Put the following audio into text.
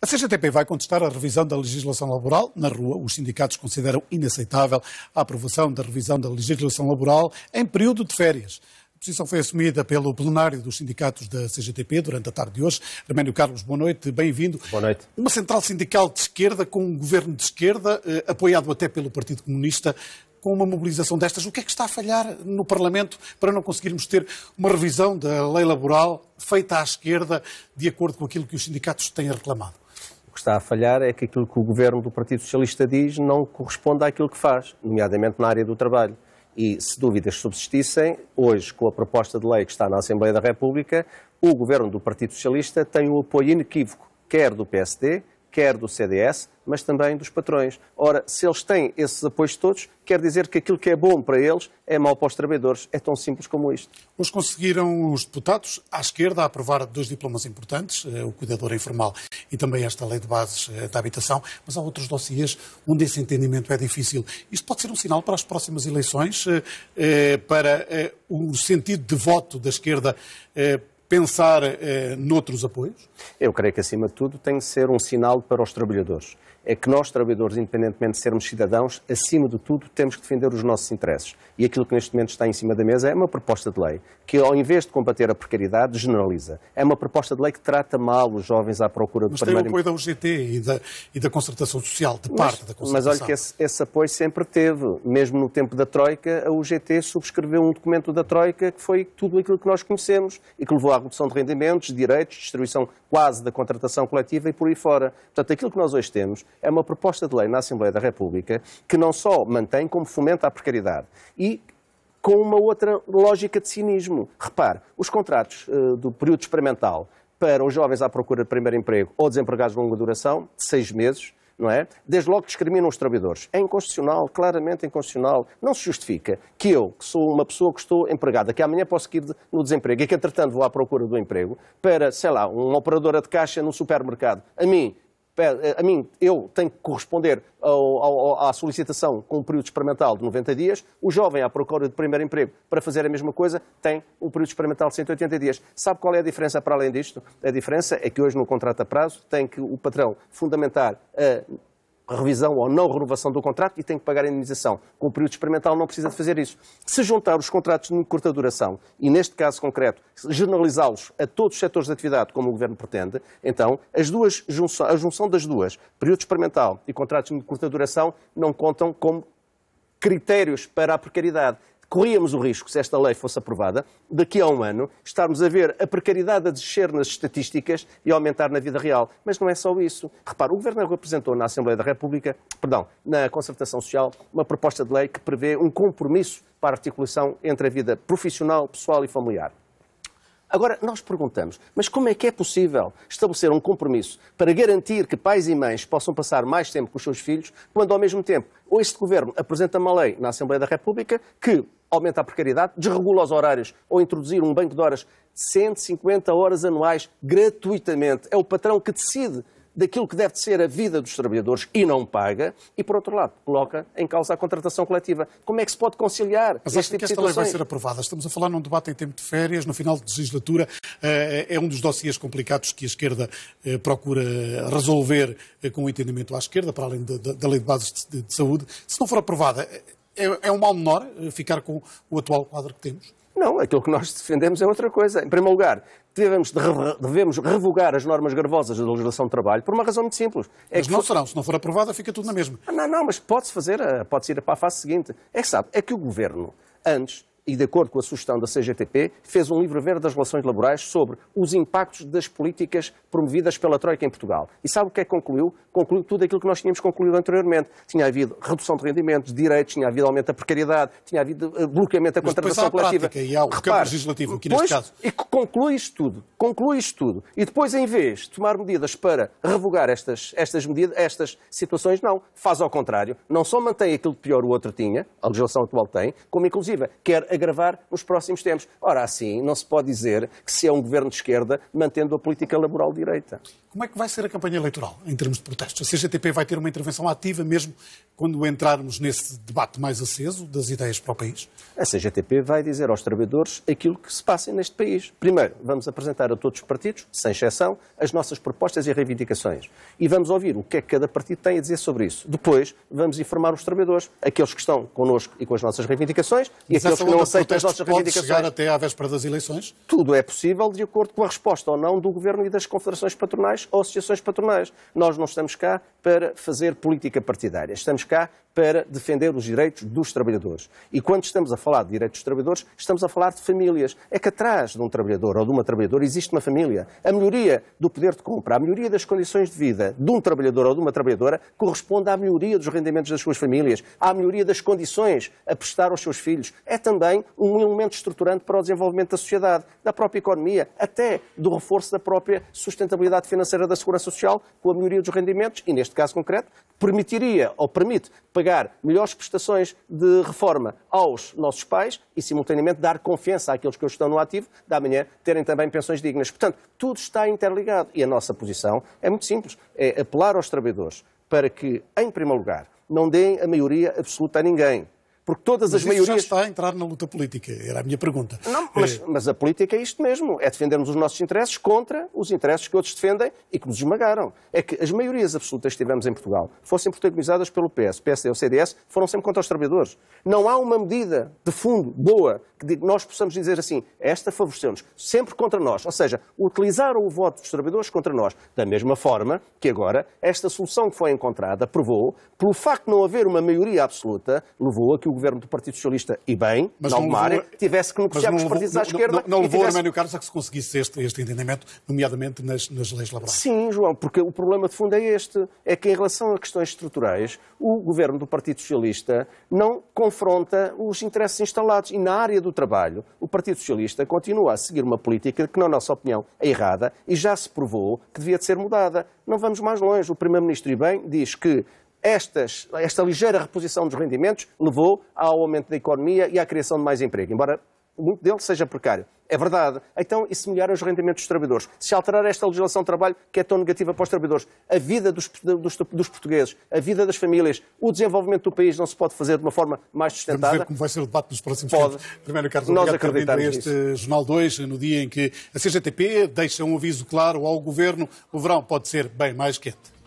A CGTP vai contestar a revisão da legislação laboral na rua. Os sindicatos consideram inaceitável a aprovação da revisão da legislação laboral em período de férias. A posição foi assumida pelo plenário dos sindicatos da CGTP durante a tarde de hoje. Arménio Carlos, boa noite, bem-vindo. Boa noite. Uma central sindical de esquerda, com um governo de esquerda, eh, apoiado até pelo Partido Comunista, com uma mobilização destas, o que é que está a falhar no Parlamento para não conseguirmos ter uma revisão da lei laboral feita à esquerda, de acordo com aquilo que os sindicatos têm reclamado? que está a falhar é que aquilo que o governo do Partido Socialista diz não corresponde àquilo que faz, nomeadamente na área do trabalho. E se dúvidas subsistissem, hoje, com a proposta de lei que está na Assembleia da República, o governo do Partido Socialista tem o apoio inequívoco, quer do PSD, quer do CDS, mas também dos patrões. Ora, se eles têm esses apoios todos, quer dizer que aquilo que é bom para eles é mau para os trabalhadores. É tão simples como isto. Hoje conseguiram os deputados à esquerda aprovar dois diplomas importantes, eh, o cuidador informal e também esta lei de bases eh, da habitação, mas há outros dossiers onde esse entendimento é difícil. Isto pode ser um sinal para as próximas eleições, eh, para o sentido de voto da esquerda pensar eh, noutros apoios? Eu creio que, acima de tudo, tem de ser um sinal para os trabalhadores é que nós, trabalhadores, independentemente de sermos cidadãos, acima de tudo temos que defender os nossos interesses. E aquilo que neste momento está em cima da mesa é uma proposta de lei que, ao invés de combater a precariedade, generaliza. É uma proposta de lei que trata mal os jovens à procura de mas emprego. Mas tem o apoio da UGT e da, e da concertação social, de mas, parte da concertação. Mas olha que esse, esse, apoio sempre teve. Mesmo no tempo da Troika, a UGT subscreveu um documento da Troika que foi tudo aquilo que nós conhecemos e que levou à redução de rendimentos, direitos, destruição quase da contratação coletiva e por aí fora. Portanto, aquilo que nós hoje temos é uma proposta de lei na Assembleia da República que não só mantém, como fomenta a precariedade. E com uma outra lógica de cinismo. Repare, os contratos uh, do período experimental para os jovens à procura de primeiro emprego ou desempregados de longa duração, de seis meses, não é? Desde logo discriminam os trabalhadores. É inconstitucional, claramente inconstitucional. Não se justifica que eu, que sou uma pessoa que estou empregada, que amanhã posso ir no desemprego e que, entretanto, vou à procura do emprego, para, sei lá, uma operadora de caixa no supermercado, a mim, eh, a mim, eu tenho que corresponder ao, ao, à solicitação com um período experimental de 90 dias, o jovem à procura de primeiro emprego para fazer a mesma coisa tem um período experimental de 180 dias. Sabe qual é a diferença para além disto? A diferença é que hoje no contrato a prazo tem que o patrão fundamentar a eh, revisão ou não renovação do contrato e tem que pagar a indenização. Com o período experimental não precisa de fazer isso. Se juntar os contratos de curta duração e, neste caso concreto, generalizá-los a todos os setores de atividade, como o Governo pretende, então as duas junção, a junção das duas, período experimental e contratos de curta duração, não contam como critérios para a precariedade corríamos o risco, se esta lei fosse aprovada, daqui a um ano, estarmos a ver a precariedade a descer nas estatísticas e a aumentar na vida real. Mas não é só isso. Repara, o Governo apresentou na Assembleia da República, perdão, na Concertação Social, uma proposta de lei que prevê um compromisso para a articulação entre a vida profissional, pessoal e familiar. Agora, nós perguntamos, mas como é que é possível estabelecer um compromisso para garantir que pais e mães possam passar mais tempo com os seus filhos, quando ao mesmo tempo ou este governo apresenta uma lei na Assembleia da República que aumenta a precariedade, desregula os horários ou introduzir um banco de horas de 150 horas anuais gratuitamente. É o patrão que decide daquilo que deve ser a vida dos trabalhadores e não paga, e por outro lado, coloca em causa a contratação coletiva. Como é que se pode conciliar Mas este tipo que esta lei vai ser aprovada? Estamos a falar num debate em tempo de férias, no final de legislatura, eh, é um dos dossiers complicados que a esquerda eh, procura resolver eh, com o entendimento à esquerda, para além da, lei de bases de, saúde. Se não for aprovada, é, é um mal menor ficar com o atual quadro que temos? Não, aquilo que nós defendemos é outra coisa. Em primeiro lugar, devemos, devemos revogar as normas gravosas da legislação de trabalho por uma razão muito simples. É mas não for... serão, se não for aprovada, fica tudo na mesma. Ah, não, não, mas pode-se fazer, ah, pode-se ir para a fase seguinte. É que sabe, é que o governo, antes, e de acordo com a sugestão da CGTP, fez um livro verde das relações laborais sobre os impactos das políticas promovidas pela Troika em Portugal. E sabe o que é que concluiu? Concluiu tudo aquilo que nós tínhamos concluído anteriormente. Tinha havido redução de rendimentos, de direitos, tinha havido aumento da precariedade, tinha havido eh, bloqueamento da Mas contratação há coletiva. Prática, e há o Repare, legislativo aqui depois, neste caso. E conclui isto tudo. Conclui isto tudo. E depois, em vez de tomar medidas para revogar estas, estas medidas, estas situações, não. Faz ao contrário. Não só mantém aquilo que pior o outro tinha, a legislação atual tem, como inclusive quer agravar nos próximos tempos. Ora, assim, não se pode dizer que se é um governo de esquerda mantendo a política laboral direita. Como é que vai ser a campanha eleitoral em termos de protestos? A CGTP vai ter uma intervenção ativa mesmo quando entrarmos nesse debate mais aceso das ideias para o país? A CGTP vai dizer aos trabalhadores aquilo que se passa neste país. Primeiro, vamos apresentar a todos os partidos, sem exceção, as nossas propostas e reivindicações. E vamos ouvir o que é que cada partido tem a dizer sobre isso. Depois, vamos informar os trabalhadores, aqueles que estão connosco e com as nossas reivindicações e Mas aqueles que não aceitam as nossas pode chegar até à véspera das eleições? Tudo é possível de acordo com a resposta ou não do Governo e das confederações patronais ou associações patronais. Nós não estamos cá para fazer política partidária. Estamos cá para defender os direitos dos trabalhadores. E quando estamos a falar de direitos dos trabalhadores, estamos a falar de famílias. É que atrás de um trabalhador ou de uma trabalhadora existe uma família. A melhoria do poder de compra, a melhoria das condições de vida de um trabalhador ou de uma trabalhadora corresponde à melhoria dos rendimentos das suas famílias, à melhoria das condições a prestar aos seus filhos. É também também um elemento estruturante para o desenvolvimento da sociedade, da própria economia, até do reforço da própria sustentabilidade financeira da segurança social, com a melhoria dos rendimentos e, neste caso concreto, permitiria ou permite pagar melhores prestações de reforma aos nossos pais e, simultaneamente, dar confiança àqueles que hoje estão no ativo, da amanhã terem também pensões dignas. Portanto, tudo está interligado e a nossa posição é muito simples, é apelar aos trabalhadores para que, em primeiro lugar, não deem a maioria absoluta a ninguém porque todas mas as maiorias. já está a entrar na luta política, era a minha pergunta. Não, mas, é. mas, a política é isto mesmo: é defendermos os nossos interesses contra os interesses que outros defendem e que nos esmagaram. É que as maiorias absolutas que tivemos em Portugal fossem protagonizadas pelo PS, PSD ou CDS, foram sempre contra os trabalhadores. Não há uma medida de fundo boa que nós possamos dizer assim: esta favoreceu-nos, sempre contra nós. Ou seja, utilizaram o voto dos trabalhadores contra nós. Da mesma forma que agora esta solução que foi encontrada provou, pelo facto de não haver uma maioria absoluta, levou a que o governo do Partido Socialista, e bem, mas não levou, área, tivesse que negociar com os partidos não, à esquerda. Não, não levou tivesse... Arménio Carlos a que se conseguisse este, este entendimento, nomeadamente nas, nas leis laborais. Sim, João, porque o problema de fundo é este, é que em relação a questões estruturais, o governo do Partido Socialista não confronta os interesses instalados. E na área do trabalho, o Partido Socialista continua a seguir uma política que, na nossa opinião, é errada e já se provou que devia de ser mudada. Não vamos mais longe. O Primeiro-Ministro, e bem, diz que estas, esta ligeira reposição dos rendimentos levou ao aumento da economia e à criação de mais emprego, embora muito dele seja precário. É verdade. Então, e se melhorar os rendimentos dos trabalhadores? Se alterar esta legislação de trabalho que é tão negativa para os trabalhadores, a vida dos, dos, dos portugueses, a vida das famílias, o desenvolvimento do país não se pode fazer de uma forma mais sustentada? Vamos ver como vai ser o debate nos próximos pode. tempos. Primeiro, Carlos, Nós obrigado por este nisso. Jornal 2, no dia em que a CGTP deixa um aviso claro ao Governo, o verão pode ser bem mais quente.